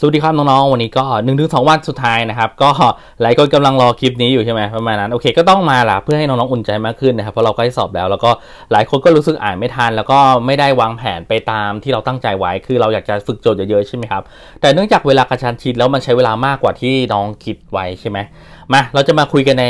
สวัสดีครับน้องๆวันนี้ก็1นถึงสวันสุดท้ายนะครับก็หลายคนกำลังรอคลิปนี้อยู่ใช่ไหมประมาณนั้นโอเคก็ต้องมาละเพื่อให้น้องๆอุ่นใจมากขึ้นนะครับเพราะเราใกล้สอบแล้ว แล้วก็หลายคนก็รู้สึกอ่านไม่ทันแล้วก็ไม่ได้วางแผนไปตามที่เราตั้งใจไว้คือเราอยากจะฝึกโจทย์เยอะๆใช่ไหมครับแต่เนื่องจากเวลากระชันชิดแล้วมันใช้เวลามากกว่าที่น้องคิดไว้ใช่ไหมมาเราจะมาคุยกันใน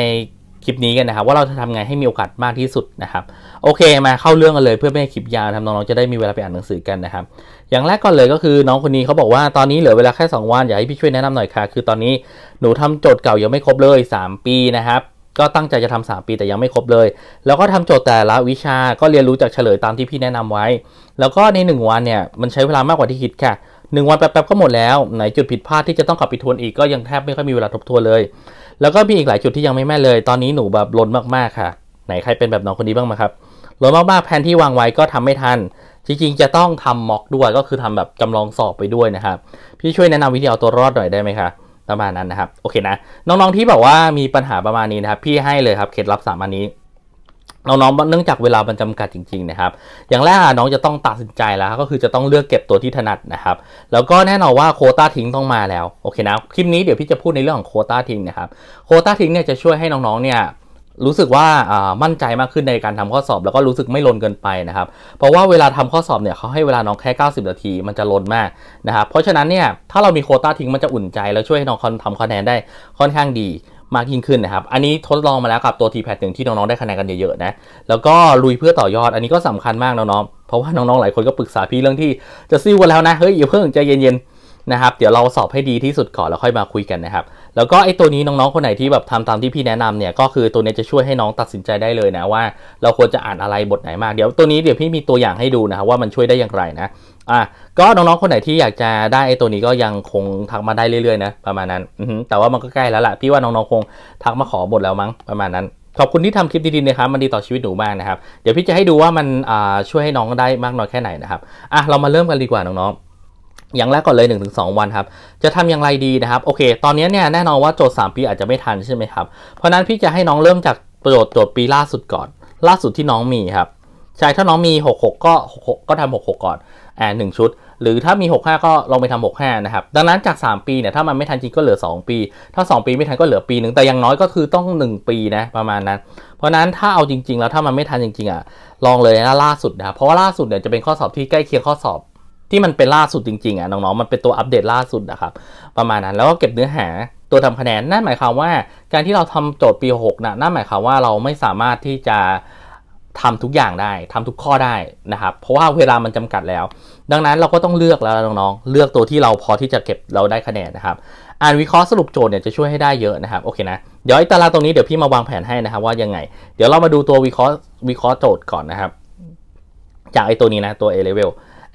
คลิปนี้กันนะครับว่าเราจะทำไงให้มีโอกาสมากที่สุดนะครับโอเคมาเข้าเรื่องกันเลยเพื่อไม่ให้คลิปยาวทำน้องๆจะได้มีเวลาไปอ่านหนังสือกันนะครับอย่างแรกก่อนเลยก็คือน้องคนนี้เขาบอกว่าตอนนี้เหลือเวลาแค่ 2 วันอยากให้พี่ช่วยแนะนำหน่อยค่ะ คือตอนนี้หนูทำโจทย์เก่ายังไม่ครบเลย 3 ปีนะครับก็ตั้งใจจะทำ 3 ปีแต่ยังไม่ครบเลย แล้วก็ทำโจทย์แต่ละวิชาก็เรียนรู้จากเฉลยตามที่พี่แนะนำไว้ แล้วก็ใน 1 วันเนี่ยมันใช้เวลามากกว่าที่คิดค่ะหนึ่งวันแป๊บๆก็หมดแล้วไหนจุดผิดพลาดที่จะต้องกลับไปทวนอีก ก็ยังแทบไม่ค่อย มีเวลาทบทวนเลย แล้วก็มีอีกหลายจุดที่ยังไม่แม่เลย ตอนนี้หนูแบบล้นมากๆค่ะ ไหนใครเป็นแบบน้องคนนี้บ้างไหมครับล้นมากๆแผนที่วางไว้ก็ทำไม่ทันจริงๆจะต้องทำม็อกด้วยก็คือทำแบบจำลองสอบไปด้วยนะครับพี่ช่วยแนะนำวิธีเอาตัวรอดหน่อยได้ไหมคะประมาณนั้นนะครับโอเคนะน้องๆที่แบบว่ามีปัญหาประมาณนี้นะครับพี่ให้เลยครับเคล็ดลับสามอันนี้น้องๆเนื่องจากเวลา มันจำกัดจริง ๆ นะครับ อย่างแรกน้องจะต้องตัดสินใจแล้ว ก็คือจะต้องเลือกเก็บตัวที่ถนัดนะครับ แล้วก็แน่นอนว่าโคต้าทิ้งต้องมาแล้ว โอเคนะ คลิปนี้เดี๋ยวพี่จะพูดในเรื่องของโคต้าทิ้งนะครับ โคต้าทิ้งเนี่ยจะช่วยให้น้องๆเนี่ยรู้สึกว่ามั่นใจมากขึ้นในการทำข้อสอบ แล้วก็รู้สึกไม่ลนเกินไปนะครับ เพราะว่าเวลาทำข้อสอบเนี่ยเขาให้เวลาน้องแค่90นาที มันจะลนมากนะครับ เพราะฉะนั้นเนี่ยถ้าเรามีโคต้าทิ้งมันจะอุ่นใจแล้วช่วยให้น้องทำคะแนนได้ค่อนข้างดีมากยิ่งขึ้นนะครับ อันนี้ทดลองมาแล้วกับตัว t p a d หนึ่งที่น้อง ๆ ได้คะแนนกันเยอะๆนะ แล้วก็ลุยเพื่อต่อยอด อันนี้ก็สำคัญมากน้องๆ เพราะว่าน้องๆ หลายคนก็ปรึกษาพี่เรื่องที่จะซิ้วกันแล้วนะ เฮ้ยอย่าเพิ่งใจเย็นๆ นะครับ เดี๋ยวเราสอบให้ดีที่สุดก่อน แล้วค่อยมาคุยกันนะครับแล้วก็ไอ้ตัวนี้น้องๆคนไหนที่แบบทำตามที่พี่แนะนำเนี่ยก็คือตัวนี้จะช่วยให้น้องตัดสินใจได้เลยนะว่าเราควรจะอ่านอะไรบทไหนมากเดี๋ยวตัวนี้เดี๋ยวพี่มีตัวอย่างให้ดูนะครับว่ามันช่วยได้อย่างไรนะ อ่ะก็น้องๆคนไหนที่อยากจะได้ไอ้ตัวนี้ก็ยังคงทักมาได้เรื่อยๆนะประมาณนั้นแต่ว่ามันก็ใกล้แล้วละพี่ว่าน้องๆคงทักมาขอบทแล้วมั้งประมาณนั้น ขอบคุณที่ทำคลิปดีๆนะครับมันดีต่อชีวิตหนูมากนะครับเดี๋ยวพี่จะให้ดูว่ามันช่วยให้น้องได้มากน้อยแค่ไหนนะครับอ่ะเรามาเริ่มกันดีกว่าน้องๆอย่างแรกก่อนเลย 1-2 วันครับ จะทำอย่างไรดีนะครับ โอเค ตอนนี้เนี่ยแน่นอนว่า โจทย์ 3 ปีอาจจะไม่ทันใช่ไหมครับ เพราะนั้นพี่จะให้น้องเริ่มจากประโยชน์โจทย์ปีล่าสุดก่อน ล่าสุดที่น้องมีครับใช่ถ้าน้องมี66ก็66ก็ทำ 66ก่อนแอนหนึ่งชุด หรือถ้ามี65ก็ลองไปทำ65นะครับดังนั้นจาก 3 ปีเนี่ยถ้ามันไม่ทันจริงก็เหลือ 2 ปี ถ้า 2 ปีไม่ทันก็เหลือปีหนึ่งแต่อย่างน้อยก็คือต้อง 1 ปีนะประมาณนั้น เพราะนั้นถ้าเอาจริง ๆ แล้วถ้ามันไม่ทันจริงๆอ่ะลองเลยนะล่าสุดนะเพราะว่าล่าสุดเนี่ยจะเป็นข้อสอบที่ใกล้เคียงข้อสอบที่มันเป็นล่าสุดจริงๆ อ่ะน้องๆ มันเป็นตัวอัปเดตล่าสุดนะครับ ประมาณนั้นแล้วก็เก็บเนื้อหาตัวทำคะแนนนั่นหมายความว่าการที่เราทำโจทย์ปี6นะนั่นหมายความว่าเราไม่สามารถที่จะ ทำทุกอย่างได้ ทำทุกข้อได้นะครับ เพราะว่าเวลามันจำกัดแล้ว ดังนั้นเราก็ต้องเลือกแล้วน้องๆเลือกตัวที่เราพอที่จะเก็บเราได้คะแนนนะครับอ่านวิเคราะห์สรุปโจทย์เนี่ยจะช่วยให้ได้เยอะนะครับโอเคนะเดี๋ยวไอ้ตารางตรงนี้เดี๋ยวพี่มาวางแผนให้นะครับ ว่ายังไง เดี๋ยวเรามาดูตัววิเคราะห์วิเคราะห์โจทย์ก่อนนะครับ จากไอ้ตัวนี้นะตัว A level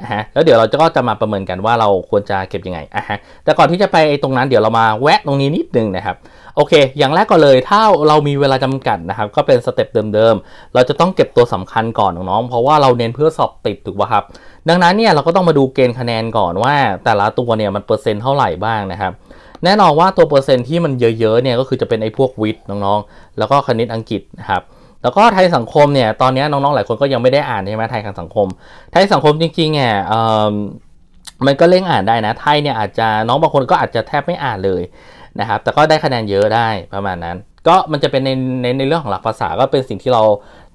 ะฮะแล้วเดี๋ยวเราจะก็จะมาประเมินกันว่าเราควรจะเก็บยังไงอะฮะแต่ก่อนที่จะไปตรงนั้นเดี๋ยวเรามาแวะตรงนี้นิดนึงนะครับ โอเค อย่างแรกก่อนเลยถ้าเรามีเวลาจำกัดนะครับก็เป็นสเต็ปเดิมๆ เราจะต้องเก็บตัวสำคัญก่อนน้องๆ เพราะว่าเราเน้นเพื่อสอบติดถูกป่ะครับ ดังนั้นเนี่ยเราก็ต้องมาดูเกณฑ์คะแนนก่อนว่า แต่ละตัวเนี่ยมันเปอร์เซ็นต์เท่าไหร่บ้างนะครับ แน่นอนว่าตัวเปอร์เซ็นต์ที่มันเยอะๆ เนี่ยก็คือจะเป็นไอ้พวกวิทย์น้องๆ แล้วก็คณิตอังกฤษนะครับแล้วก็ไทยสังคมเนี่ยตอนนี้น้องๆหลายคนก็ยังไม่ได้อ่านใช่ไหมไทยสังคม ไทยสังคมจริงๆเนี่ยมันก็เร่งอ่านได้นะ ไทยเนี่ยอาจจะน้องบางคนก็อาจจะแทบไม่อ่านเลยนะครับ แต่ก็ได้คะแนนเยอะได้ประมาณนั้น ก็มันจะเป็นในในในเรื่องของหลักภาษาก็เป็นสิ่งที่เรา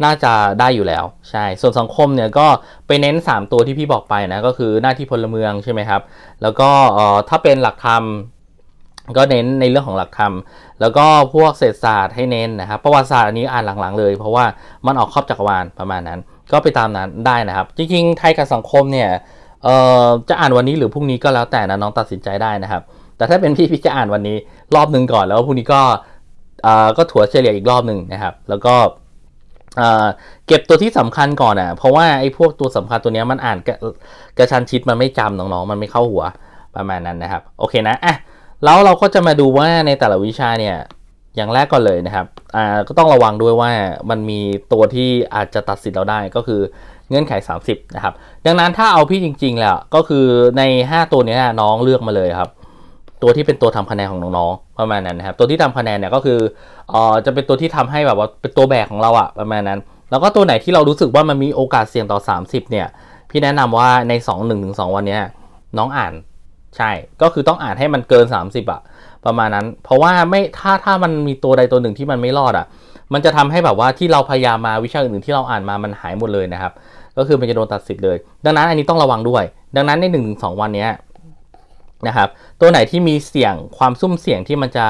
น่าจะได้อยู่แล้ว ใช่ส่วนสังคมเนี่ยก็ไปเน้น 3 ตัวที่พี่บอกไปนะก็คือหน้าที่พลเมืองใช่ไหมครับ แล้วก็ถ้าเป็นหลักธรรมก็เน้นในเรื่องของหลักธรรมแล้วก็พวกเศรษฐศาสตร์ให้เน้นนะครับประวัติศาสตร์อันนี้อ่านหลังๆ เลย เพราะว่ามันออกครอบจักรวาลประมาณนั้น ก็ไปตามนั้นได้นะครับ จริงๆไทยกับสังคมเนี่ยจะอ่านวันนี้หรือพรุ่งนี้ก็แล้วแต่นะน้องตัดสินใจได้นะครับ แต่ถ้าเป็นพี่พี่จะอ่านวันนี้รอบหนึ่งก่อนแล้วพรุ่งนี้ก็ก็ถัวเฉลี่ยอีกรอบหนึ่งนะครับแล้วก็เก็บตัวที่สำคัญก่อนอ่ะเพราะว่าไอ้พวกตัวสำคัญตัวนี้มันอ่านกระชันชิดมันไม่จำน้องๆมันไม่เข้าหัวประมาณนั้นนะครับโอเคนะอ่ะแล้วเราก็จะมาดูว่าในแต่ละวิชาเนี่ยอย่างแรกก่อนเลยนะครับอ่าก็ต้องระวังด้วยว่ามันมีตัวที่อาจจะตัดสิทธิ์เราได้ก็คือเงื่อนไข 30 นะครับดังนั้นถ้าเอาพี่จริงๆ แล้วก็คือใน 5 ตัวนี้น้องเลือกมาเลยครับ ตัวที่เป็นตัวทำคะแนนของน้องๆประมาณนั้นนะครับตัวที่ทำคะแนนเนี่ยก็คืออ่อจะเป็นตัวที่ทำให้แบบว่าเป็นตัวแบกของเราอะประมาณนั้น แล้วก็ตัวไหนที่เรารู้สึกว่ามันมีโอกาสเสี่ยงต่อ 30 เนี่ย พี่แนะนำว่าใน2 1-2วันนี้น้องอ่านใช่ ก็คือต้องอ่านให้มันเกิน 30อะประมาณนั้น เพราะว่าไม่ถ้าถ้ามันมีตัวใดตัวหนึ่งที่มันไม่รอดอะมันจะทำให้แบบว่าที่เราพยายามมาวิชาอื่นที่เราอ่านมามันหายหมดเลยนะครับ ก็คือมันจะโดนตัดสิทธิ์เลย ดังนั้นอันนี้ต้องระวังด้วย ดังนั้นใน1นถึงสวันนี้นะครับ ตัวไหนที่มีเสี่ยงความซุ่มเสี่ยงที่มันจะ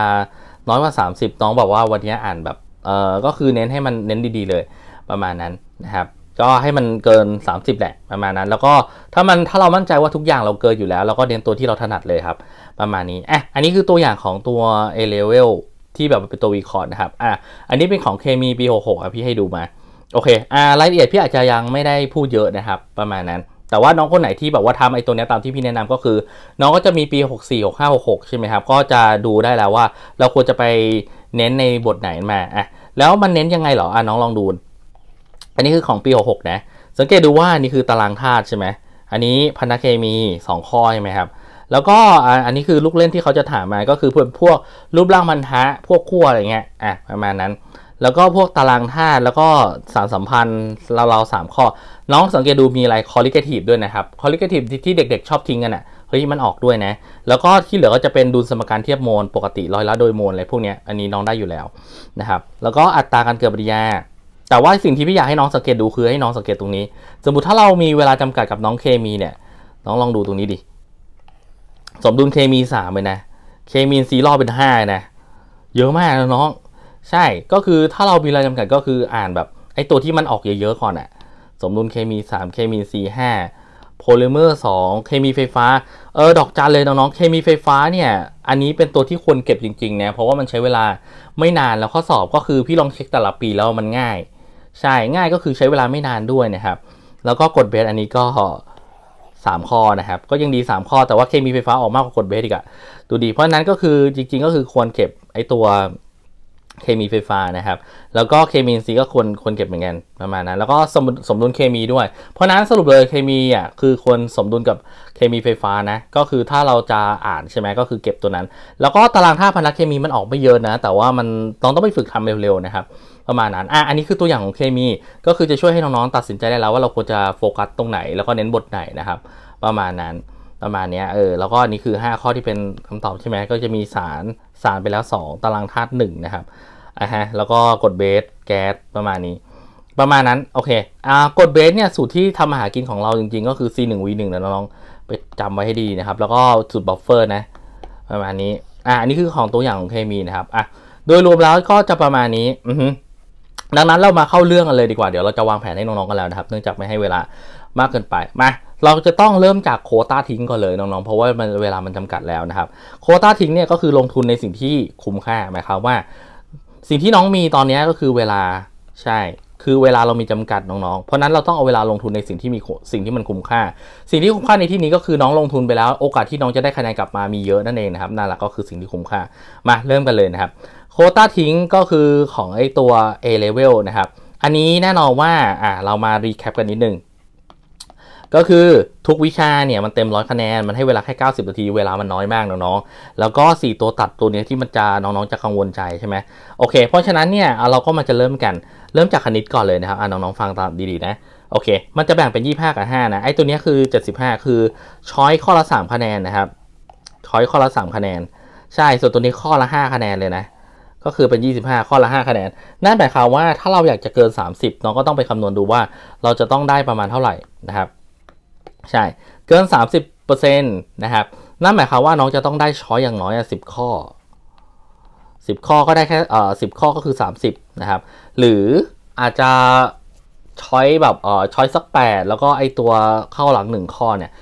น้อยกว่า 30น้องบอกว่าวันนี้อ่านแบบ เออก็คือเน้นให้มันเน้นดี ๆ เลย ประมาณนั้นนะครับก็ให้มันเกิน 30 แหละ ประมาณนั้น แล้วก็ถ้ามันถ้าเรามั่นใจว่าทุกอย่างเราเกินอยู่แล้ว เราก็เรียนตัวที่เราถนัดเลยครับ ประมาณนี้อ่ะอันนี้คือตัวอย่างของตัว A level ที่แบบเป็นตัววีคอร์ดนะครับอ่ะอันนี้เป็นของเคมีปี66อ่ะพี่ให้ดูมา โอเคอ่ารายละเอียดพี่อาจจะยังไม่ได้พูดเยอะนะครับ ประมาณนั้น แต่ว่าน้องคนไหนที่แบบว่าทำไอ้ตัวนี้ตามที่พี่แนะนำก็คือ น้องก็จะมีปี 64 65 66ใช่ไหมครับก็จะดูได้แล้วว่า เราควรจะไปเน้นในบทไหนมาอ่ะแล้วมันเน้นยังไงเหรออ่ะน้องลองดูอันนี้คือของปี66นะ สังเกตดูว่านี่คือตารางธาตุใช่ไหมอันนี้พันธเคมี 2 ข้อใช่ไหมครับ แล้วก็อันนี้คือลูกเล่นที่เขาจะถามมา ก็คือพวกพวกรูปร่างพันธะพวกขั้วอะไรเงี้ยอ่ะประมาณนั้น แล้วก็พวกตารางธาตุ แล้วก็สารสัมพันธ์เราๆสามข้อ น้องสังเกตดูมีอะไรคอลิเกทีฟด้วยนะครับ คอลิเกทีฟที่เด็ก ๆชอบทิ้งกันอ่ะ เฮ้ยมันออกด้วยนะ แล้วก็ที่เหลือก็จะเป็นดูลสมการเทียบโมล ปกติร้อยละโดยโมลอะไรพวกนี้อันนี้น้องได้อยู่แล้วนะครับ แล้วก็อัตราการเกิดปฏิกิริยาแต่ว่าสิ่งที่พี่อยากให้น้องสังเกตดูคือให้น้องสังเกตตรงนี้ สมมติถ้าเรามีเวลาจำกัดกับน้องเคมีเนี่ย น้องลองดูตรงนี้ดิสมดุลเคมีสามเลยนะเคมีซีรอบเป็นห้านะ เยอะมากนะน้อง ใช่ก็คือถ้าเรามีเวลาจำกัดก็คืออ่านแบบไอ้ตัวที่มันออกเยอะๆก่อนอะสมดุลเคมีสามเคมีซีห้าโพลิเมอร์สองเคมีไฟฟ้าเออดอกจันเลยน้องๆเคมีไฟฟ้าเนี่ย อันนี้เป็นตัวที่ควรเก็บจริงๆนะเพราะว่ามันใช้เวลาไม่นานแล้วข้อสอบก็คือพี่ลองเช็คแต่ละปีแล้วมันง่ายใช่ ง่ายก็คือใช้เวลาไม่นานด้วยนะครับ แล้วก็กดเบสอันนี้ก็ 3 ข้อนะครับ ก็ยังดี 3 ข้อ แต่ว่าเคมีไฟฟ้าออกมากกว่ากดเบสอีกอะดูดีเพราะนั้นก็คือจริงๆ ก็คือควรเก็บไอตัวเคมีไฟฟ้านะครับ แล้วก็เคมีซนีก็ควรควรเก็บเหมือนกันประมาณนั้น แล้วก็สมสมดุลเคมีด้วย เพราะนั้นสรุปเลยเคมีอ่ะคือควรสมดุลกับเคมีไฟฟ้านะ ก็คือถ้าเราจะอ่านใช่ไหมก็คือเก็บตัวนั้น แล้วก็ตารางธาตุพลังเคมีมันออกไม่เยอะนะ แต่ว่ามันต้องต้องไปฝึกทำเร็วๆนะครับ ประมาณนั้น อ่ะอันนี้คือตัวอย่างของเคมี ก็คือจะช่วยให้น้องๆตัดสินใจได้แล้วว่าเราควรจะโฟกัสตรงไหน แล้วก็เน้นบทไหนนะครับ ประมาณนั้นประมาณนี้เออแล้วก็นี่คือ5ข้อที่เป็นคำตอบใช่ไหมก็จะมีสารสารไปแล้ว 2 ตารางธาตุ1นะครับอ่ะฮะแล้วก็กดเบส แก๊สประมาณนี้ ประมาณนั้นโอเค อ่ากดเบส เนี่ยสูตรที่ทำอาหากินของเราจริงๆก็คือ C1V1 นะน้องๆไปจำไว้ให้ดีนะครับ แล้วก็สูตรบัฟเฟอร์นะ ประมาณนี้ อ่ะอันนี้คือของตัวอย่างของเคมีนะครับอ่ะโดยรวมแล้วก็จะประมาณนี้อือฮึดังนั้นเรามาเข้าเรื่องกันเลยดีกว่าเดี๋ยวเราจะวางแผนให้น้องๆกันแล้วนะครับ เนื่องจากไม่ให้เวลามากเกินไปมาเราจะต้องเริ่มจากโคต้าทิ้งก่อนเลยน้องๆ เพราะว่ามันเวลามันจำกัดแล้วนะครับโคต้าทิ้งเนี่ยก็คือลงทุนในสิ่งที่คุ้มค่าหมายความว่า สิ่งที่น้องมีตอนนี้ก็คือเวลาใช่ คือเวลาเรามีจำกัด น้อง ๆ เพราะนั้นเราต้องเอาเวลาลงทุนในสิ่งที่มีสิ่งที่มันคุ้มค่า สิ่งที่คุ้มค่าในที่นี้ก็คือน้องลงทุนไปแล้ว โอกาสที่น้องจะได้คะแนนกลับมามีเยอะนั่นเองนะครับ นั่นแหละก็คือสิ่งที่คุ้มค่ามาเริ่มกันเลยนะครับโคต้าทิ้งก็คือของไอ้ตัว A level นะครับ อันนี้แน่นอนว่าอ่าเรามารีแคปกันนิดนึงก็คือทุกวิชาเนี่ยมันเต็มร้อยคะแนนมันให้เวลาแค่90นาทีเวลามันน้อยมากน้องๆแล้วก็ 4 ตัวตัดตัวนี้ที่มันจะน้องๆ จะกังวลใจใช่ไหมโอเค เพราะฉะนั้นเนี่ยเราก็มาจะเริ่มกัน เริ่มจากคณิตก่อนเลยนะครับอ่าน้องๆฟังตามดีๆนะโอเค มันจะแบ่งเป็น25กับ5นะไอ้ตัวนี้คือ 75 คือช้อยข้อละ3คะแนนนะครับช้อยข้อละ 3 คะแนน ใช่ส่วนตัวนี้ข้อละ 5 คะแนนเลยนะ ก็คือเป็น 25 ข้อละ5คะแนน นั่นหมายความว่าถ้าเราอยากจะเกิน 30 น้องก็ต้องไปคำนวณดูว่า เราจะต้องได้ประมาณเท่าไหร่นะครับใช่ เกิน 30%นะครับ นั่นหมายความว่าน้องจะต้องได้ช้อยอย่างน้อยสิบข้อ 10 ข้อก็ได้แค่เอ่อสิข้อก็คือ 30 นะครับ หรืออาจจะช้อยแบบเอ่อช้อยสัก 8 แล้วก็ไอตัวเข้าหลัง 1 ข้อเนี่ย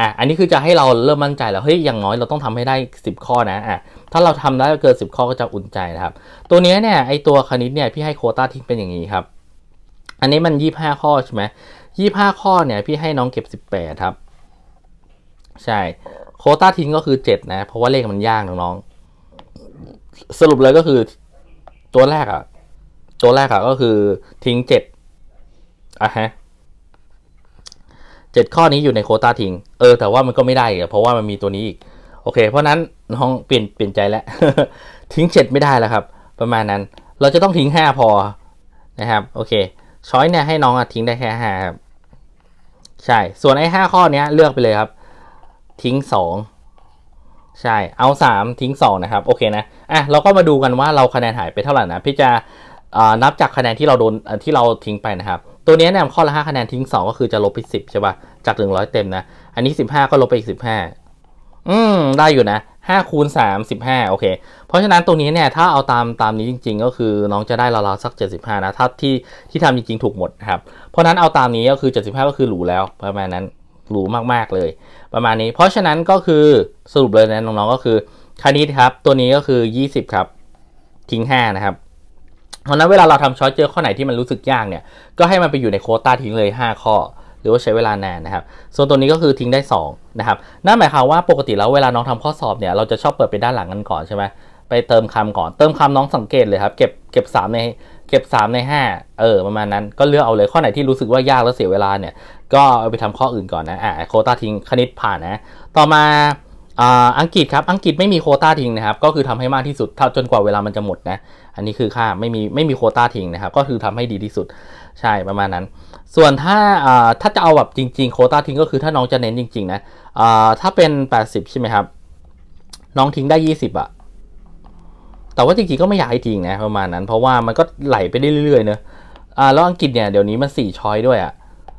อ่ะอันนี้คือจะให้เราเริ่มมั่นใจแล้วเฮ้ยอย่างน้อยเราต้องทำให้ได้ 10 ข้อนะอ่ะถ้าเราทำได้เกิน 10 ข้อก็จะอุ่นใจนะครับ ตัวนี้เนี่ยไอตัวคณิตเนี่ยพี่ให้โคต้าทิ้งเป็นอย่างนี้ครับ อันนี้มัน 25 ข้อใช่ไหมยี่ห้าข้อเนี่ย พี่ให้น้องเก็บสิบแปดครับ ใช่ โคต้าทิ้งก็คือเจ็ดนะ เพราะว่าเลขมันยากน้องๆสรุปเลยก็คือตัวแรกอะตัวแรกอะก็คือทิ้งเจ็ดอ่ะฮะเจ็ดข้อนี้อยู่ในโคต้าทิ้ง เออ แต่ว่ามันก็ไม่ได้เพราะว่ามันมีตัวนี้อีกโอเค เพราะนั้นน้องเปลี่ยนเปลี่ยนใจแล้วทิ้งเจ็ดไม่ได้แล้วครับ ประมาณนั้น เราจะต้องทิ้งห้าพอนะครับ โอเคช้อยเนี่ยให้น้องอทิ้งได้แค่ห้าครับใช่ ส่วนไอ้ห้าข้อนี้เลือกไปเลยครับ ทิ้งสองใช่เอาสามทิ้งสองนะครับ โอเคนะอ่ะเราก็มาดูกันว่าเราคะแนนหายไปเท่าไหร่นะ พี่จะนับจากคะแนนที่เราโดนที่เราทิ้งไปนะครับ ตัวนี้เนี่ยข้อละห้าคะแนนทิ้งสองก็คือจะลบไปสิบใช่ปะ่ะจากหนึ่งร้อยเต็มนะ อันนี้สิบห้าก็ลบไปอีกสิบห้าอืมได้อยู่นะ5คูณ3 15โอเคเพราะฉะนั้นตรงนี้เนี่ยถ้าเอาตามตามนี้จริง ๆ ก็คือน้องจะได้ราวๆสัก 75นะถ้าที่ที่ทำจริงๆถูกหมดนะครับเพราะฉะนั้นเอาตามนี้ก็คือ 75 ก็คือหรูแล้วประมาณนั้นหรูมากๆเลย ประมาณนี้ เพราะฉะนั้นก็คือสรุปเลยนะน้องๆก็คือคณิตครับตัวนี้ก็คือ 20ครับทิ้ง5นะครับเพราะนั้นเวลาเราทำช้อยเจอข้อไหนที่มันรู้สึกยากเนี่ยก็ให้มันไปอยู่ในโคต้าทิ้งเลย 5 ข้อรือว่าใช้เวลานานนะครับ ส่วนตัวนี้ก็คือทิ้งได้ 2 นะครับนั่นหมายความว่าปกติแล้วเวลาน้องทำข้อสอบ เนี่ยเราจะชอบเปิดไปด้านหลังกันก่อนใช่ไหม ไปเติมคำก่อน เติมคำน้องสังเกตเลยครับ เก็บเก็บ3ในเก็บ 3 ใน5เออประมาณนั้น ก็เลือกเอาเลยข้อไหนที่รู้สึกว่ายากแล้วเสียเวลาเนี่ยก็เอาไปทำข้ออื่นก่อนนะอ่าโคต้าทิ้งคณิตผ่านนะ ต่อมาอังกฤษครับ อังกฤษไม่มีโคต้าทิ้งนะครับก็คือทำให้มากที่สุดจนกว่าเวลามันจะหมดนะอันนี้คือค่าไม่มีไม่มีโคต้าทิ้งนะครับก็คือทำให้ดีที่สุด ใช่ประมาณนั้น ส่วนถ้าถ้าจะเอาแบบจริงๆ โคต้าทิ้งก็คือถ้าน้องจะเน้นจริงๆนะถ้าเป็น 80ใช่ไหมครับ น้องทิ้งได้ 20อะแต่ว่าจริงๆก็ไม่อยากให้ทิ้งนะประมาณนั้น เพราะว่ามันก็ไหลไปได้เรื่อยๆเนอะแล้วอังกฤษเนี่ยเดี๋ยวนี้มัน4ช้อยด้วยอะ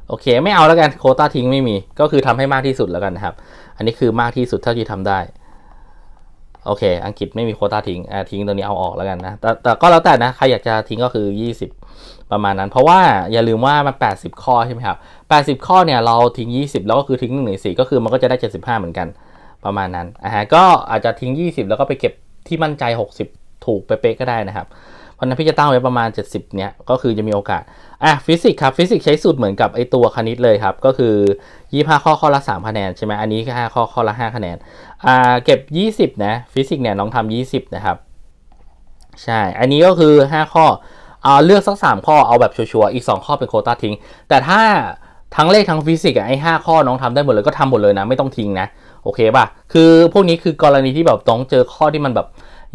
โอเค ไม่เอาแล้วกันโคต้าทิ้งไม่มีก็คือทำให้มากที่สุดแล้วกันนะครับอันนี้คือมากที่สุดเท่าที่ทำได้ โอเค อังกฤษไม่มีโคต้าทิ้งอทิ้งตัวนี้เอาออกแล้วกันนะแต่แต่ก็แล้วแต่นะใครอยากจะทิ้งก็คือ 20 ประมาณนั้น เพราะว่าอย่าลืมว่ามัน80 ข้อใช่ไหมครับ 80 ข้อเนี่ยเราทิ้ง20แล้วก็คือทิ้ง1นึ่งในสก็คือมันก็จะได้ 75 เหมือนกัน ประมาณนั้นอ่าก็อาจจะทิ้ง 20 แล้วก็ไปเก็บที่มั่นใจ 60 ถูกเป๊ะก็ได้นะครับเพราะนั้นพี่จะตั้งไว้ประมาณ 70เนี้ยก็คือจะมีโอกาสอ่ะฟิสิกส์ครับฟิสิกส์ใช้สูตรเหมือนกับไอตัวคณิตเลยครับ ก็คือ 25 ข้อข้อละ3คะแนนใช่ไหมอันนี้5ข้อข้อละ 5 คะแนนอ่าเก็บ 20นะฟิสิกส์เนี่ยน้องทำ 20นะครับใช่อันนี้ก็คือ 5 ข้อเอาเลือกสัก3ข้อเอาแบบชัวร์ๆอีก 2 ข้อเป็นโคต้าทิ้ง แต่ถ้าทั้งเลขทั้งฟิสิกส์ไอ้ห้าข้อน้องทำได้หมดเลยก็ทำหมดเลยนะไม่ต้องทิ้งนะโอเคป่ะคือพวกนี้คือกรณีที่แบบต้องเจอข้อที่มันแบบ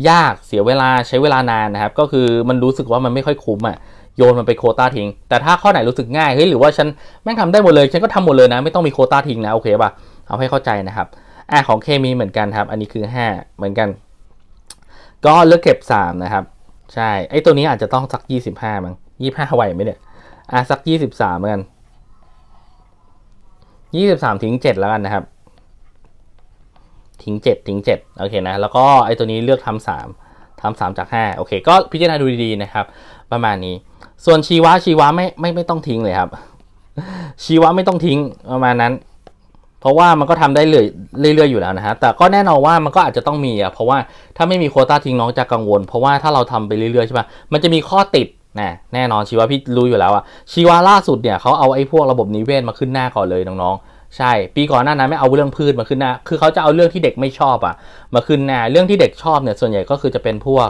ยาก เสียเวลาใช้เวลานานนะครับ ก็คือมันรู้สึกว่ามันไม่ค่อยคุ้มอะ่ะโยนมันไปโคต้าทิ้งแต่ถ้าข้อไหนรู้สึกง่ายเฮ้ยหรือว่าฉันแม่งทำได้หมดเลย ฉันก็ทำหมดเลยนะ ไม่ต้องมีโคต้าทิ้งนะโอเคป่ะเอาให้เข้าใจนะครับอ่ของเคมีเหมือนกันครับอันนี้คือ5เหมือนกัน ก็เลือก เก็บ 3 นะครับ ใช่ ไอตัวนี้อาจจะต้องสัก 25มั้ง25ไหวไหมเนี่ยอ่ะสัก23เหมือนกัน23ถึง7แล้วกันนะครับทิ้ง7ทิ้ง 7โอเคนะ แล้วก็ไอตัวนี้เลือกทำสามทำสามจาก5โอเค ก็พิจารณาดูดีๆนะครับ ประมาณนี้ ส่วนชีวะชีวะไม่ไม่ไม่ต้องทิ้งเลยครับ ชีวะไม่ต้องทิ้งประมาณนั้น เพราะว่ามันก็ทำได้เรื่อยเรื่อยๆอยู่แล้วนะฮะแต่ก็แน่นอนว่ามันก็อาจจะต้องมีอ่ะเพราะว่าถ้าไม่มีโคต้าทิ้งน้องจะกังวล เพราะว่าถ้าเราทำไปเรื่อยๆใช่ไหมมันจะมีข้อติดนะแน่นอนชีวะพี่รู้อยู่แล้วอ่ะชีวะล่าสุดเนี่ยเขาเอาไอ้พวกระบบนิเวศมาขึ้นหน้าก่อนเลยน้องๆใช่ปีก่อนหน้านั้นไม่เอาเรื่องพืชมาขึ้นหน้าคือเขาจะเอาเรื่องที่เด็กไม่ชอบ อ่ะ มาขึ้นหน้าเรื่องที่เด็กชอบเนี่ย ส่วนใหญ่ก็คือจะเป็นพวก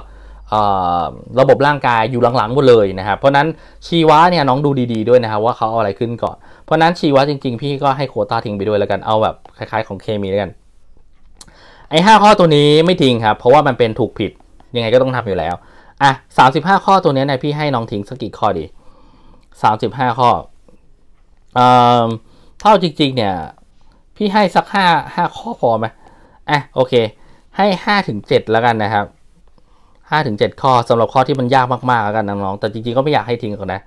ระบบร่างกายอยู่หลังๆหมดเลยนะครับเพราะนั้นชีวะเนี่ยน้องดูดี ๆด้วยนะครับว่าเขาเอาอะไรขึ้นก่อนเพราะนั้นชีวะจริงๆ พี่ก็ให้โคต้าทิ้งไปด้วยแล้วกันเอาแบบ คล้ายๆของเคมีแล้วกัน ไอ้ห้าข้อตัวนี้ไม่ทิ้งครับเพราะว่ามันเป็นถูกผิดยังไงก็ต้องทำอยู่แล้วอ่ะสามสิบห้าข้อตัวนี้นายพี่ให้น้องทิ้งสักกี่ข้อดีสามสิบห้าข้อเอ่อเท่าจริงๆเนี่ยพี่ให้สักห้าห้าข้อพอไหมอ่ะโอเค ให้ห้าถึงเจ็ดแล้วกันนะครับห้าถึงเจ็ดข้อสำหรับข้อที่มันยากมากๆแล้วกันน้องๆแต่จริงๆก็ไม่อยากให้ทิ้งกันนะ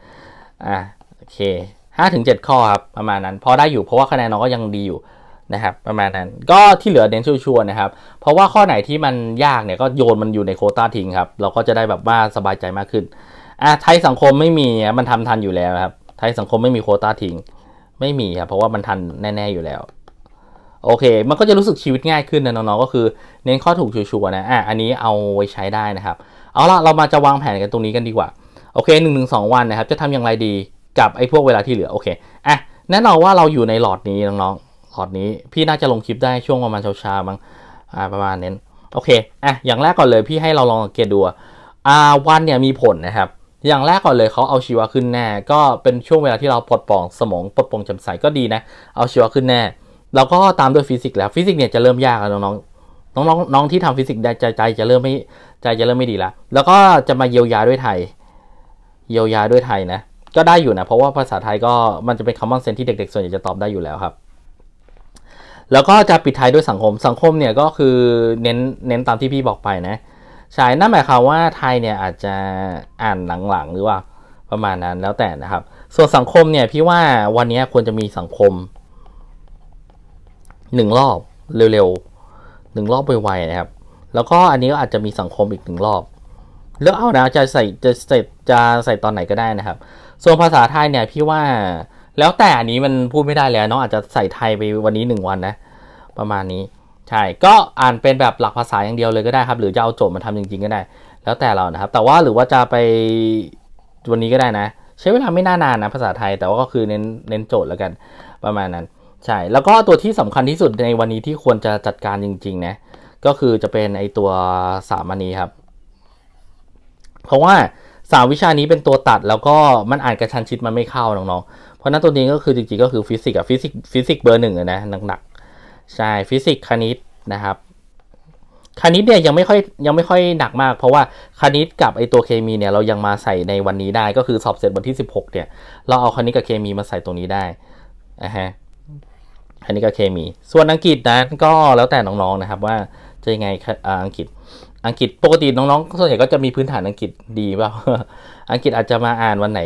อ่ะโอเคห้าถึงเจ็ดข้อครับประมาณนั้น พอได้อยู่เพราะว่าคะแนนน้องก็ยังดีอยู่นะครับ ประมาณนั้น ก็ที่เหลือเน้นชัวร์นะครับ เพราะว่าข้อไหนที่มันยากเนี่ยก็โยนมันอยู่ในโคต้าทิ้งครับ เราก็จะได้แบบว่าสบายใจมากขึ้นอ่ะไทยสังคมไม่มีมันทำทันอยู่แล้วครับไทยสังคมไม่มีโคต้าทิ้งไม่มีครับ เพราะว่ามันทันแน่ๆอยู่แล้ว โอเค มันก็จะรู้สึกชีวิตง่ายขึ้นนะน้องๆก็คือ เน้นข้อถูกชัวร์นะอ่ะอันนี้เอาไว้ใช้ได้นะครับ เอาละเรามาจะวางแผนกันตรงนี้กันดีกว่าโอเค1นึวันนะครับ จะทำอย่างไรดีกับไอ้พวกเวลาที่เหลือโอเคอ่ะแน่นอนว่าเราอยู่ในหลอดนี้น้องๆหลอดนี้พี่น่าจะลงคลิปได้ช่วงประมาณเช้าๆบ้างอ่าประมาณเน้นโอเคอ่ะอย่างแรกก่อนเลย พี่ให้เราลองสังเกตดูอ่าวันเนี่ยมีผลนะครับอย่างแรกก่อนเลยเขาเอาชีวะขึ้นแน่ ก็เป็นช่วงเวลาที่เราปลดปล่อง สมองปลดปล่องจำใสก็ดีนะ เอาชีวะขึ้นแน่แล้วก็ตามด้วยฟิสิกส์แล้วฟิสิกส์เนี่ยจะเริ่มยากแล้วน้องน้องน้องน้องที่ทำฟิสิกส์ใจใจจะเริ่มไม่ใจจะเริ่มไม่ดีละแล้วก็จะมาเยียวยาด้วยไทย เยียวยาด้วยไทยนะก็ได้อยู่นะเพราะว่าภาษาไทยก็มันจะเป็นคำมั่นเซนที่เด็กๆส่วนใหญ่จะตอบได้อยู่แล้วครับ แล้วก็จะปิดท้ายด้วยสังคม สังคมเนี่ยก็คือเน้นเน้นตามที่พี่บอกไปนะเใช่นั่นหมายความว่าไทยเนี่ยอาจจะอ่านหลังๆหรือว่าประมาณนั้นแล้วแต่นะครับ ส่วนสังคมเนี่ยพี่ว่าวันนี้ควรจะมีสังคมหนึ่งรอบ เร็วๆหนึ่งรอบไวๆนะครับ แล้วก็อันนี้ก็อาจจะมีสังคมอีกหนึ่งรอบเลือกเอานะจะใส่จะใส่จะใส่ตอนไหนก็ได้นะครับ ส่วนภาษาไทยเนี่ยพี่ว่าแล้วแต่อันนี้มันพูดไม่ได้แล้วเนาะอาจจะใส่ไทยไปวันนี้หนึ่งวันนะ ประมาณนี้ใช่ ก็อ่านเป็นแบบหลักภาษาอย่างเดียวเลยก็ได้ครับ หรือจะเอาโจทย์มาทำจริง ๆก็ได้ แล้วแต่เรานะครับ แต่ว่าหรือว่าจะไปวันนี้ก็ได้นะ ใช้เวลาไม่น่านานนะภาษาไทย แต่ว่าก็คือเน้นเน้นโจทย์แล้วกัน ประมาณนั้น ใช่ แล้วก็ตัวที่สำคัญที่สุดในวันนี้ที่ควรจะจัดการจริง ๆ นะ ก็คือจะเป็นไอตัวสามอันนี้ครับ เพราะว่าสามวิชานี้เป็นตัวตัด แล้วก็มันอ่านกระชันชิดมันไม่เข้าน้องๆ เพราะนั้นตัวนี้ก็คือจริงๆก็คือฟิสิกส์อะฟิสิกส์ฟิสิกส์เบอร์หนึ่งนะหนักๆใช่ฟิสิกส์คณิตนะครับ คณิตเนี่ยยังไม่ค่อยยังไม่ค่อยหนักมาก เพราะว่าคณิตกับไอตัวเคมีเนี่ย เรายังมาใส่ในวันนี้ได้ ก็คือสอบเสร็จวันที่16เนี่ย เราเอาคณิตกับเคมีมาใส่ตรงนี้ได้อ่ะฮะคณิตกับเคมีส่วนอังกฤษนะก็แล้วแต่น้องๆนะครับ ว่าจะยังไงอังกฤษอังกฤษปกติน้องๆส่วนใหญ่ก็จะมีพื้นฐานอังกฤษดีเปล่าอังกฤษอาจจะมาอ่านวันไหน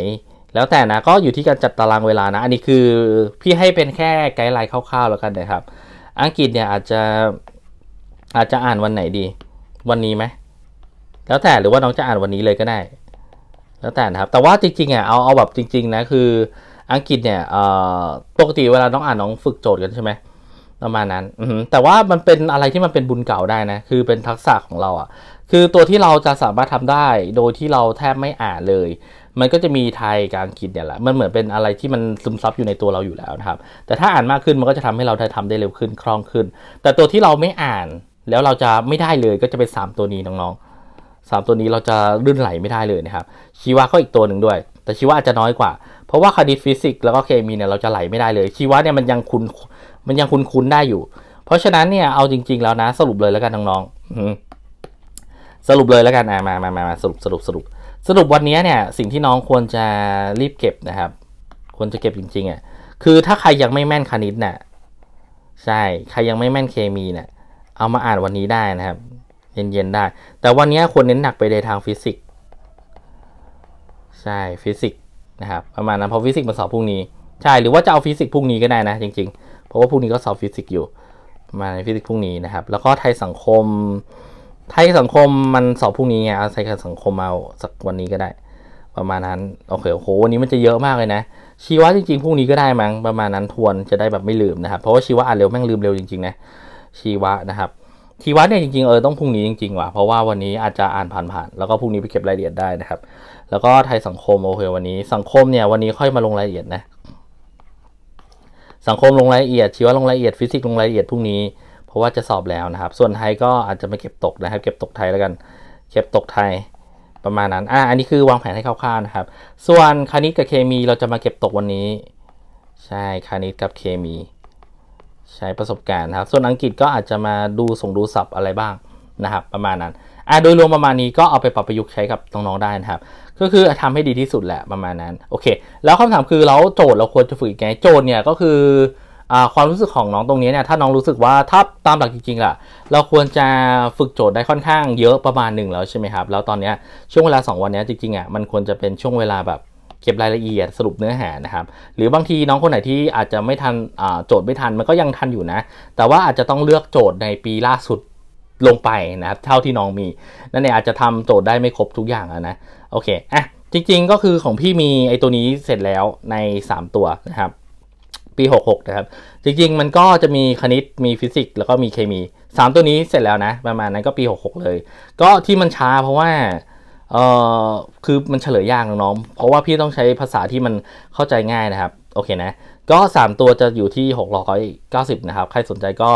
แล้วแต่นะก็อยู่ที่การจัดตารางเวลานะ อันนี้คือพี่ให้เป็นแค่ไกด์ไลน์คร่าวๆ แล้วกันนะครับอังกฤษเนี่ยอาจจะอาจจะอ่านวันไหนดี วันนี้ไหมแล้วแต่หรือว่าน้องจะอ่านวันนี้เลยก็ได้ แล้วแต่นะครับแต่ว่าจริงๆอ่ะเอาเอาแบบจริงๆนะคือ อังกฤษเนี่ยปกติเวลาน้องอ่านน้องฝึกโจทย์กันใช่ไหมประมาณนั้นแต่ว่ามันเป็นอะไรที่มันเป็นบุญเก่าได้นะคือเป็นทักษะของเราอะ่ะคือตัวที่เราจะสามารถทำได้โดยที่เราแทบไม่อ่านเลย มันก็จะมีไทยการคิดเนี่ยแหละมันเหมือนเป็นอะไรที่มันซึมซับอยู่ในตัวเราอยู่แล้วนะครับ แต่ถ้าอ่านมากขึ้นมันก็จะทำให้เราได้ทำได้เร็วขึ้นคล่องขึ้น แต่ตัวที่เราไม่อ่านแล้วเราจะไม่ได้เลยก็จะเป็น 3 ตัวนี้น้อง ๆ 3 ตัวนี้เราจะลื่นไหลไม่ได้เลยนะครับ ชีวะก็อีกตัวหนึ่งด้วย แต่ชีวะอาจจะน้อยกว่า เพราะว่าคณิตฟิสิกส์แล้วก็เคมีเนี่ยเราจะไหลไม่ได้เลย ชีวะเนี่ยมันยังคุณมันยังคุ้นณได้อยู่ เพราะฉะนั้นเนี่ยเอาจริงๆ แล้วนะสรุปเลยแล้วกันน้องๆสรุปเลยแล้วกันมามามาสรุปสรุปสรุปสรุปวันนี้เนี่ยสิ่งที่น้องควรจะรีบเก็บนะครับ ควรจะเก็บจริงๆอ่ะคือถ้าใครยังไม่แม่นคณิตเนี่ยใช่ใครยังไม่แม่นเคมีเนี่ยเอามาอ่านวันนี้ได้นะครับ เย็นๆได้ แต่วันนี้ควรเน้นหนักไปในทางฟิสิกส์ใช่ฟิสิกส์นะครับประมาณนั้นเพราะฟิสิกส์มาสอบพรุ่งนี้ ใช่หรือว่าจะเอาฟิสิกส์พรุ่งนี้ก็ได้นะจริงๆเพราะว่าพรุ่งนี้ก็สอบฟิสิกส์อยู่ มาในฟิสิกส์พรุ่งนี้นะครับ แล้วก็ไทยสังคมไทยสังคมมันสอบพรุ่งนี้ไงเอาไทยสังคมเอาสักวันนี้ก็ได้ ประมาณนั้น โอเคโอ้โหวันนี้มันจะเยอะมากเลยนะ ชีวะจริง ๆพรุ่งนี้ก็ได้มั้งประมาณนั้นทวนจะได้แบบไม่ลืมนะครับเพราะว่าชีวะอ่านเร็วแม่งลืมเร็วจริงๆนะชีวะนะครับ ชีวะเนี่ยจริงๆเออต้องพรุ่งนี้จริงๆว่ะเพราะว่าวันนี้อาจจะอ่านผ่านๆแล้วก็พรุ่งนี้ไปเก็บรายละเอียดได้นะครับแล้วก็ไทยสังคมโอเควันนี้ สังคมเนี่ยวันนี้ค่อยมาลงรายละเอียดนะสังคมลงรายละเอียดชีวะลงรายละเอียดฟิสิกส์ลงรายละเอียดพรุ่งนี้เพราะว่าจะสอบแล้วนะครับ ส่วนไทยก็อาจจะไม่เก็บตกนะครับเก็บตกไทยแล้วกัน เก็บตกไทยประมาณนั้น อ่า อันนี้คือวางแผนให้คร่าวๆ นะครับ ส่วนคณิตกับเคมีเราจะมาเก็บตกวันนี้ ใช่ คณิตกับเคมี ใช้ประสบการณ์นะครับ ส่วนอังกฤษก็อาจจะมาดูส่งดูสับอะไรบ้างนะครับ ประมาณนั้น อ่าโดยรวมประมาณนี้ก็เอาไปปรับประยุกต์ใช้กับน้องๆได้นะครับ ก็คือทำให้ดีที่สุดแหละประมาณนั้น โอเค แล้วคำถามคือเราโจทย์เราควรจะฝึกยังไงโจทย์เนี่ยก็คือความรู้สึกของน้องตรงนี้เนี่ยถ้าน้องรู้สึกว่าถ้าตามหลักจริงๆล่ะเราควรจะฝึกโจทย์ได้ค่อนข้างเยอะประมาณหนึ่งแล้วใช่ไหมครับแล้วตอนนี้ช่วงเวลา 2 วันนี้จริงๆอ่ะมันควรจะเป็นช่วงเวลาแบบเก็บรายละเอียดสรุปเนื้อหานะครับ หรือบางทีน้องคนไหนที่อาจจะไม่ทันโจทย์ไม่ทันมันก็ยังทันอยู่นะ แต่ว่าอาจจะต้องเลือกโจทย์ในปีล่าสุดลงไปนะครับเท่าที่น้องมีนั่นเองอาจจะทำโจทย์ได้ไม่ครบทุกอย่างนะ โอเคอ่ะจริง ๆก็คือของพี่มีไอตัวนี้เสร็จแล้วใน 3 ตัวนะครับปี 66 นะครับ จริงๆ มันก็จะมีคณิต มีฟิสิกส์ แล้วก็มีเคมี 3 ตัวนี้เสร็จแล้วนะ ประมาณนั้นก็ปี 66 เลย ก็ที่มันช้าเพราะว่า เออคือมันเฉลยยากน้องๆ เพราะว่าพี่ต้องใช้ภาษาที่มันเข้าใจง่ายนะครับ โอเคนะ ก็ 3 ตัวจะอยู่ที่ 690 นะครับ ใครสนใจก็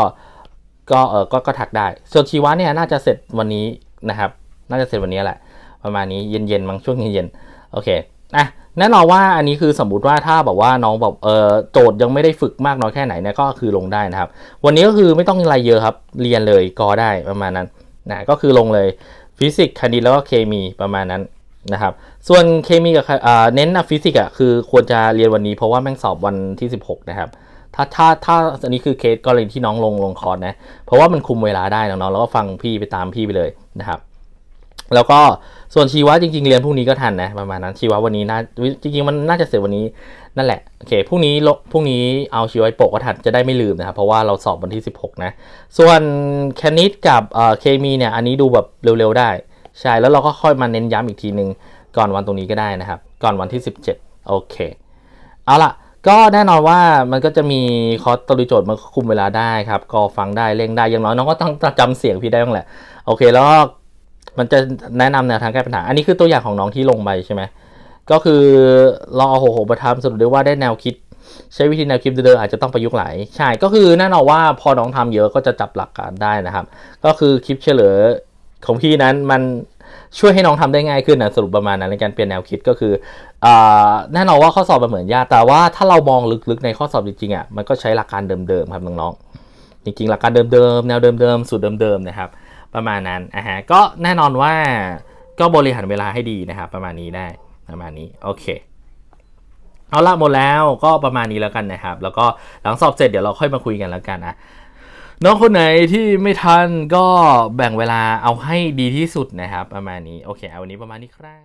ก็เออก็ก็ทักได้ ส่วนชีวะเนี่ยน่าจะเสร็จวันนี้นะครับ น่าจะเสร็จวันนี้แหละ ประมาณนี้เย็นๆ บางช่วงเย็นๆ โอเคอ่ะแน่นอนว่าอันนี้คือสมมติว่าถ้าแบบว่าน้องแบบเออโจทย์ยังไม่ได้ฝึกมากน้อยแค่ไหนเนี่ยก็คือลงได้นะครับ วันนี้ก็คือไม่ต้องอะไรเยอะครับ เรียนเลยก็ได้ประมาณนั้นนะก็คือลงเลย ฟิสิกส์คณิตแล้วก็เคมีประมาณนั้นนะครับ ส่วนเคมีกับเน้นนะฟิสิกส์อ่ะคือควรจะเรียนวันนี้ เพราะว่าแม่งสอบวันที่ 16 นะครับ ถ้าถ้าถ้าอันนี้คือเคสกรณีที่น้องลงลงคอร์สนะ เพราะว่ามันคุมเวลาได้น้องๆแล้วก็ฟังพี่ไปตามพี่ไปเลยนะครับแล้วก็ส่วนชีวะจริงๆ เรียนพรุ่งนี้ก็ทันนะประมาณนั้น ชีวะวันนี้น่าจริงๆมันน่าจะเสร็จวันนี้ นั่นแหละโอเคพรุ่งนี้พรุ่งนี้เอาชีวะโปกก็ทันจะได้ไม่ลืมนะครับเพราะว่าเราสอบวันที่ 16นะส่วนคณิตกับเคมีเนี่ยอันนี้ดูแบบเร็วๆได้ ใช่แล้วเราก็ค่อยมาเน้นย้ำอีกทีนึง ก่อนวันตรงนี้ก็ได้นะครับก่อนวันที่ 17โอเคเอาล่ะก็ แน่นอนว่ามันก็จะมีคอร์สตริโจทย์มาคุมเวลาได้ครับก็ฟังได้ เร่งได้อย่างน้อยน้องก็ต้องจำเสียงพี่ได้บ้างแหละโอเคแล้วมันจะแนะนำแนวทางแก้ปัญหา อันนี้คือตัวอย่างของน้องที่ลงไปใช่ไหมก็คือลองเอาหวหปมาทำสรุปได้ว่าได้แนวคิด ใช้วิธีแนวคิดเดิมๆอาจจะต้องประยุกต์หลายใช่ ก็คือแน่นอนว่าพอน้องทำเยอะก็จะจับหลักการได้นะครับ ก็คือคลิปเฉลยของพี่นั้นมันช่วยให้น้องทำได้ง่ายขึ้นนะสรุปประมาณนั้นในการเปลี่ยนแนวคิดก็คืออแน่นอนว่าข้อสอบมันเหมือนยากแต่ว่าถ้าเรามองลึกๆ ในข้อสอบจริงๆอ่ะมันก็ใช้หลักการเดิมๆครับน้องๆจริง ๆ หลักการเดิมๆแนวเดิมๆสูตรเดิมๆนะครับประมาณนั้นอ่ะฮะก็แน่นอนว่าก็บริหารเวลาให้ดีนะครับประมาณนี้ได้ประมาณนี้โอเคเอาละหมดแล้วก็ประมาณนี้แล้วกันนะครับแล้วก็หลังสอบเสร็จเดี๋ยวเราค่อยมาคุยกันแล้วกันนะน้องคนไหนที่ไม่ทันก็แบ่งเวลาเอาให้ดีที่สุดนะครับประมาณนี้โอเคเอาวันนี้ประมาณนี้ครับ